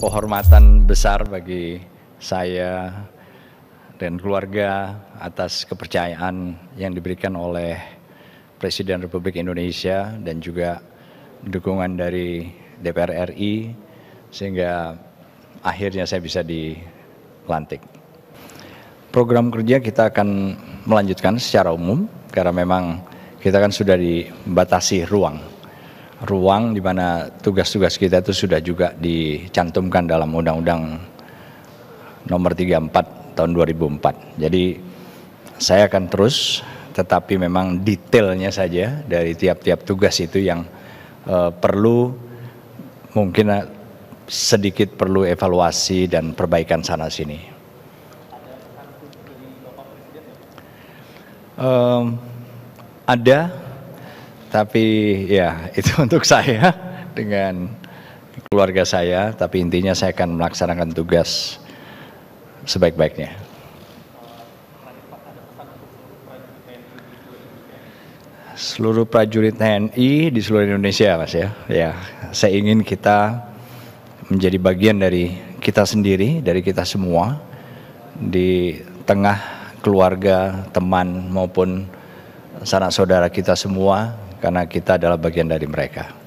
kehormatan besar bagi saya dan keluarga atas kepercayaan yang diberikan oleh Presiden Republik Indonesia dan juga dukungan dari DPR RI sehingga akhirnya saya bisa dilantik. Program kerja kita akan melanjutkan secara umum karena memang kita kan sudah dibatasi ruang ruang di mana tugas-tugas kita itu sudah juga dicantumkan dalam Undang-Undang Nomor 34 tahun 2004. Jadi saya akan terus, tetapi memang detailnya saja dari tiap-tiap tugas itu yang uh, perlu mungkin eh, sedikit perlu evaluasi dan perbaikan sana sini. Um, ada tapi ya itu untuk saya dengan keluarga saya, tapi intinya saya akan melaksanakan tugas sebaik-baiknya. Seluruh prajurit TNI di seluruh Indonesia, Mas ya. Ya, saya ingin kita menjadi bagian dari kita sendiri, dari kita semua di tengah keluarga, teman maupun sanak saudara kita semua karena kita adalah bagian dari mereka